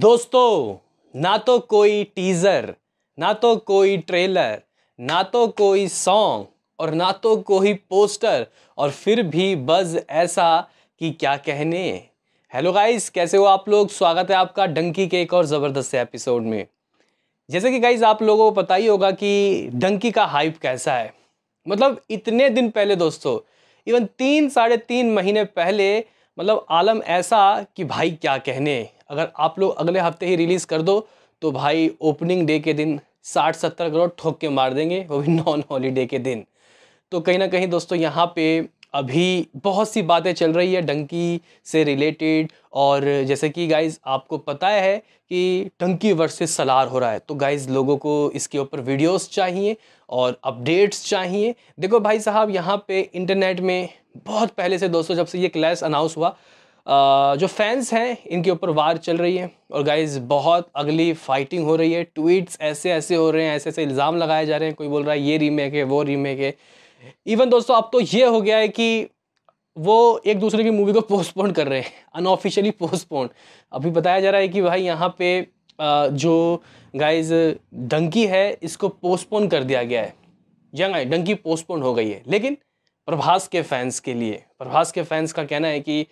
दोस्तों ना तो कोई टीज़र ना तो कोई ट्रेलर ना तो कोई सॉन्ग और ना तो कोई पोस्टर और फिर भी बस ऐसा कि क्या कहने हेलो गाइस कैसे हो आप लोग स्वागत है आपका डंकी के एक और ज़बरदस्त एपिसोड में जैसे कि गाइस आप लोगों को पता ही होगा कि डंकी का हाइप कैसा है मतलब इतने दिन पहले दोस्तों इवन तीन साढ़े तीन महीने पहले मतलब आलम ऐसा कि भाई क्या कहने अगर आप लोग अगले हफ्ते ही रिलीज़ कर दो तो भाई ओपनिंग डे के दिन साठ सत्तर करोड़ ठोक के मार देंगे वो भी नॉन हॉलीडे के दिन तो कहीं ना कहीं दोस्तों यहाँ पे अभी बहुत सी बातें चल रही है डंकी से रिलेटेड और जैसे कि गाइज आपको पता है कि डंकी वर्सेस सलार हो रहा है तो गाइज लोगों को इसके ऊपर वीडियोस चाहिए और अपडेट्स चाहिए देखो भाई साहब यहाँ पे इंटरनेट में बहुत पहले से दोस्तों जब से ये क्लास अनाउंस हुआ जो फैंस हैं इनके ऊपर वार चल रही है और गाइज बहुत अगली फाइटिंग हो रही है ट्वीट्स ऐसे ऐसे हो रहे हैं ऐसे ऐसे इल्ज़ाम लगाए जा रहे हैं कोई बोल रहा है ये रीमेक है वो रीमेक है इवन दोस्तों अब तो ये हो गया है कि वो एक दूसरे की मूवी को पोस्टपोन कर रहे हैं अनऑफिशियली पोस्टपोन अभी बताया जा रहा है कि भाई यहाँ पे जो गाइज डंकी है इसको पोस्टपोन कर दिया गया है यंग आई डंकी पोस्टपोन हो गई है लेकिन प्रभास के फैंस के लिए प्रभास के फैंस का कहना है कि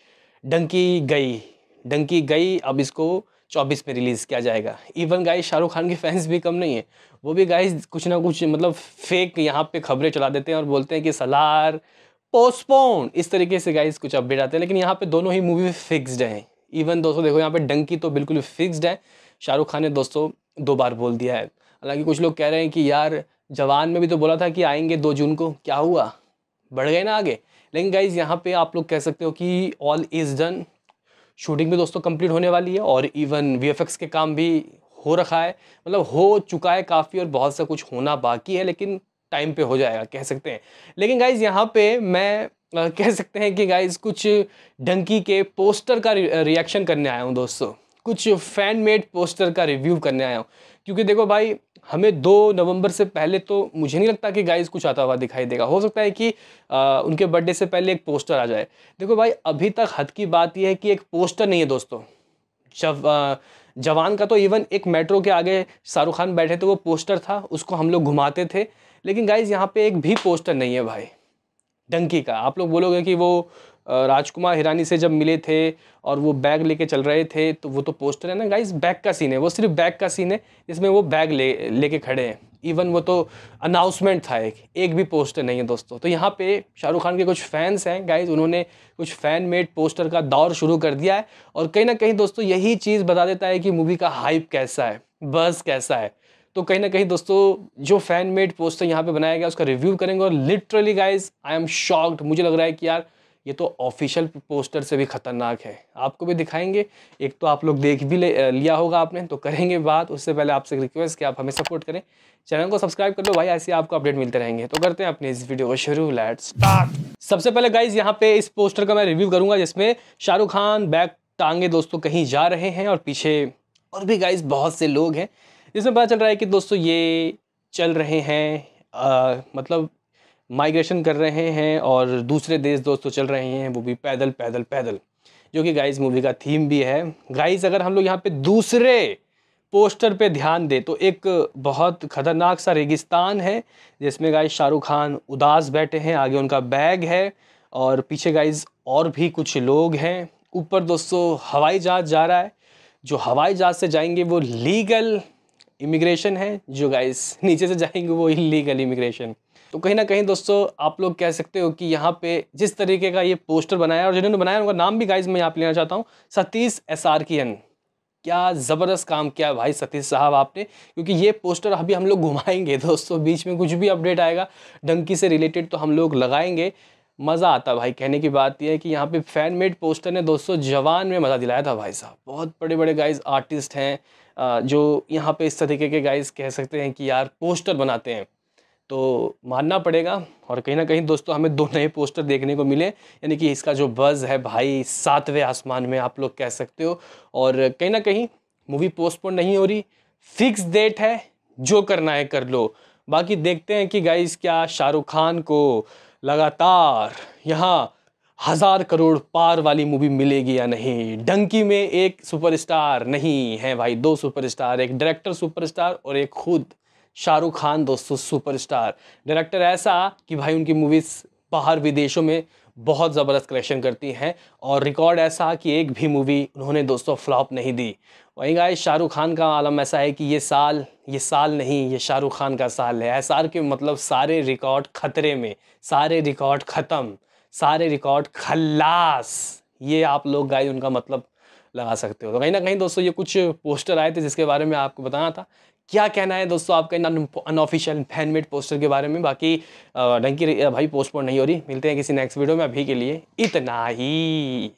डंकी गई डंकी गई अब इसको चौबीस में रिलीज़ किया जाएगा इवन गाइस शाहरुख खान के फैंस भी कम नहीं है वो भी गाइस कुछ ना कुछ मतलब फेक यहाँ पे खबरें चला देते हैं और बोलते हैं कि सलार पोस्टपोन इस तरीके से गाइस कुछ अपडेट आते हैं लेकिन यहाँ पे दोनों ही मूवी फिक्स्ड हैं इवन दोस्तों देखो यहाँ पे डंकी तो बिल्कुल फिक्सड है शाहरुख खान ने दोस्तों दो बार बोल दिया है हालांकि कुछ लोग कह रहे हैं कि यार जवान में भी तो बोला था कि आएंगे दो जून को क्या हुआ बढ़ गए ना आगे लेकिन गाइज़ यहाँ पे आप लोग कह सकते हो कि ऑल इज़ डन शूटिंग भी दोस्तों कंप्लीट होने वाली है और इवन वी के काम भी हो रखा है मतलब हो चुका है काफ़ी और बहुत सा कुछ होना बाकी है लेकिन टाइम पे हो जाएगा कह सकते हैं लेकिन गाइज़ यहाँ पे मैं आ, कह सकते हैं कि गाइज़ कुछ डंकी के पोस्टर का रिएक्शन करने आया हूँ दोस्तों कुछ फ़ैन मेड पोस्टर का रिव्यू करने आया हूँ क्योंकि देखो भाई हमें दो नवंबर से पहले तो मुझे नहीं लगता कि गाइस कुछ आता हुआ दिखाई देगा हो सकता है कि आ, उनके बर्थडे से पहले एक पोस्टर आ जाए देखो भाई अभी तक हद की बात यह है कि एक पोस्टर नहीं है दोस्तों जब जवान का तो इवन एक मेट्रो के आगे शाहरुख खान बैठे थे वो पोस्टर था उसको हम लोग घुमाते थे लेकिन गाइज यहाँ पे एक भी पोस्टर नहीं है भाई डंकी का आप लोग बोलोगे कि वो राजकुमार हिरानी से जब मिले थे और वो बैग लेके चल रहे थे तो वो तो पोस्टर है ना गाइस बैग का सीन है वो सिर्फ बैग का सीन है जिसमें वो बैग ले लेके खड़े हैं इवन वो तो अनाउंसमेंट था एक एक भी पोस्टर नहीं है दोस्तों तो यहाँ पे शाहरुख खान के कुछ फैंस हैं गाइज उन्होंने कुछ फ़ैन मेड पोस्टर का दौर शुरू कर दिया है और कहीं ना कहीं दोस्तों यही चीज़ बता देता है कि मूवी का हाइप कैसा है बस कैसा है तो कहीं ना कहीं दोस्तों जो फैन मेड पोस्टर यहाँ पे बनाया गया उसका रिव्यू करेंगे और literally guys I am shocked मुझे लग रहा है कि यार ये तो ऑफिशियल पोस्टर से भी ख़तरनाक है आपको भी दिखाएंगे एक तो आप लोग देख भी ले, लिया होगा आपने तो करेंगे बात उससे पहले आपसे रिक्वेस्ट कि आप हमें सपोर्ट करें चैनल को सब्सक्राइब कर लो भाई ऐसे आपको अपडेट मिलते रहेंगे तो करते हैं अपने इस वीडियो को शुरू लेट स्टार्ट सबसे पहले गाइज यहाँ पे इस पोस्टर का मैं रिव्यू करूँगा जिसमें शाहरुख खान बैग टांगे दोस्तों कहीं जा रहे हैं और पीछे और भी गाइज बहुत से लोग हैं जिसमें पता चल रहा है कि दोस्तों ये चल रहे हैं आ, मतलब माइग्रेशन कर रहे हैं और दूसरे देश दोस्तों तो चल रहे हैं वो भी पैदल पैदल पैदल जो कि गाइस मूवी का थीम भी है गाइस अगर हम लोग यहाँ पे दूसरे पोस्टर पे ध्यान दें तो एक बहुत ख़तरनाक सा रेगिस्तान है जिसमें गाइस शाहरुख खान उदास बैठे हैं आगे उनका बैग है और पीछे गाइस और भी कुछ लोग हैं ऊपर दोस्तों हवाई जहाज़ जा रहा है जो हवाई जहाज़ से जाएंगे वो लीगल इमिग्रेशन है जो गाइस नीचे से जाएंगे वो इलीगल इमिग्रेशन तो कहीं ना कहीं दोस्तों आप लोग कह सकते हो कि यहाँ पे जिस तरीके का ये पोस्टर बनाया और जिन्होंने बनाया उनका नाम भी गाइज मैं यहाँ पे लेना चाहता हूँ सतीश एस आर की एन क्या ज़बरदस्त काम किया भाई सतीश साहब आपने क्योंकि ये पोस्टर अभी हम लोग घुमाएंगे दोस्तों बीच में कुछ भी अपडेट आएगा डंकी से रिलेटेड तो हम लोग लगाएंगे मज़ा आता भाई कहने की बात यह है कि यहाँ पे फैन मेड पोस्टर ने दोस्तों जवान में मज़ा दिलाया था भाई साहब बहुत बड़े बड़े गाइज आर्टिस्ट हैं जो यहाँ पे इस तरीके के गाइस कह सकते हैं कि यार पोस्टर बनाते हैं तो मानना पड़ेगा और कहीं ना कहीं दोस्तों हमें दो नए पोस्टर देखने को मिले यानी कि इसका जो बज़ है भाई सातवें आसमान में आप लोग कह सकते हो और कहीं ना कहीं मूवी पोस्टपोन नहीं हो रही फिक्स डेट है जो करना है कर लो बाकी देखते हैं कि गाइस क्या शाहरुख खान को लगातार यहाँ हजार करोड़ पार वाली मूवी मिलेगी या नहीं डंकी में एक सुपरस्टार नहीं है भाई दो सुपरस्टार एक डायरेक्टर सुपरस्टार और एक खुद शाहरुख खान दोस्तों सुपरस्टार डायरेक्टर ऐसा कि भाई उनकी मूवीज़ बाहर विदेशों में बहुत ज़बरदस्त कलेक्शन करती हैं और रिकॉर्ड ऐसा कि एक भी मूवी उन्होंने दोस्तों फ्लॉप नहीं दी वहीं गाय शाहरुख खान का आलम ऐसा है कि ये साल ये साल नहीं ये शाहरुख खान का साल है एस के मतलब सारे रिकॉर्ड खतरे में सारे रिकॉर्ड ख़त्म सारे रिकॉर्ड खल्लास ये आप लोग गाइज उनका मतलब लगा सकते हो तो कहीं ना कहीं दोस्तों ये कुछ पोस्टर आए थे जिसके बारे में आपको बताना था क्या कहना है दोस्तों आपका इन अनऑफिशियल फैनमेड पोस्टर के बारे में बाकी डंकी भाई पोस्टपोन नहीं हो रही मिलते हैं किसी नेक्स्ट वीडियो में अभी के लिए इतना ही